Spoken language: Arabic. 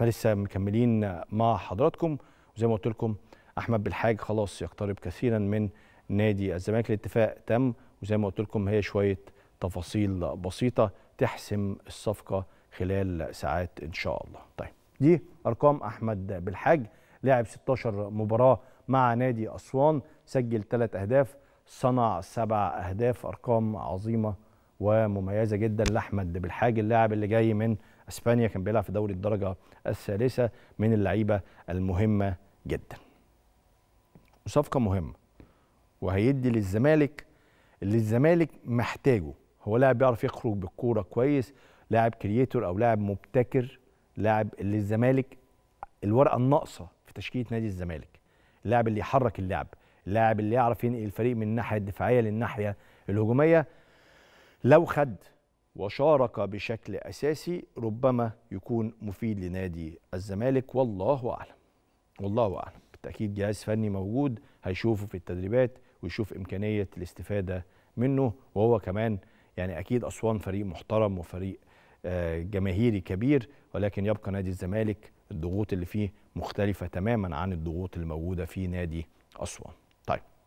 احنا لسه مكملين مع حضراتكم وزي ما قلت لكم احمد بالحاج خلاص يقترب كثيرا من نادي الزمالك الاتفاق تم وزي ما قلت لكم هي شويه تفاصيل بسيطه تحسم الصفقه خلال ساعات ان شاء الله طيب دي ارقام احمد بالحاج لعب 16 مباراه مع نادي اسوان سجل 3 اهداف صنع 7 اهداف ارقام عظيمه ومميزه جدا لاحمد بالحاج اللاعب اللي جاي من اسبانيا كان بيلعب في دوري الدرجه الثالثه من اللعيبه المهمه جدا وصفقه مهمه وهيدي للزمالك اللي الزمالك محتاجه هو لاعب بيعرف يخرج بالكوره كويس لاعب كرييتور او لاعب مبتكر لاعب اللي الزمالك الورقه الناقصه في تشكيله نادي الزمالك اللاعب اللي يحرك اللعب اللاعب اللي يعرف ينقل الفريق من الناحيه الدفاعيه للناحيه الهجوميه لو خد وشارك بشكل أساسي ربما يكون مفيد لنادي الزمالك والله أعلم والله أعلم بالتأكيد جهاز فني موجود هيشوفه في التدريبات ويشوف إمكانية الاستفادة منه وهو كمان يعني أكيد أسوان فريق محترم وفريق آه، جماهيري كبير ولكن يبقى نادي الزمالك الضغوط اللي فيه مختلفة تماما عن الضغوط الموجودة في نادي أسوان طيب